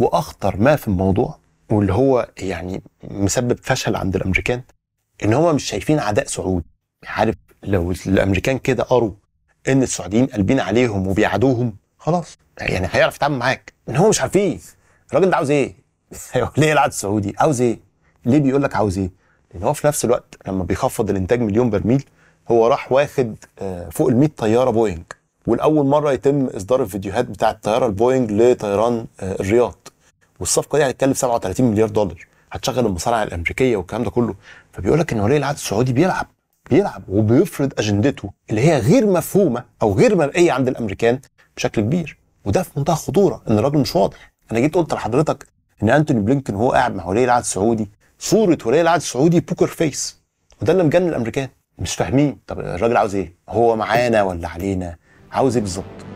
واخطر ما في الموضوع واللي هو يعني مسبب فشل عند الامريكان ان هم مش شايفين عداء سعودي عارف لو الامريكان كده قروا ان السعوديين قلبين عليهم وبيعادوهم خلاص يعني هيعرف يتعامل معاك ان هو مش عارفين الراجل ده عاوز ايه؟ ليه العاد السعودي؟ عاوز ايه؟ ليه بيقول لك عاوز ايه؟ لان هو في نفس الوقت لما بيخفض الانتاج مليون برميل هو راح واخد آه، فوق ال 100 طياره بوينج ولاول مره يتم اصدار الفيديوهات بتاعه الطياره البوينج لطيران آه، الرياض والصفقه دي هتتكلف 37 مليار دولار هتشغل المصانع الامريكيه والكلام ده كله فبيقول لك ان ولي العهد السعودي بيلعب بيلعب وبيفرض اجندته اللي هي غير مفهومه او غير مرئيه عند الامريكان بشكل كبير وده في منتهى الخطوره ان الراجل مش واضح انا جيت قلت لحضرتك ان انتوني بلينكن وهو قاعد مع ولي العهد السعودي صوره ولي العهد السعودي بوكر فيس وده اللي مجنن الامريكان مش فاهمين طب الراجل عاوز ايه هو معانا ولا علينا عاوز ايه بالظبط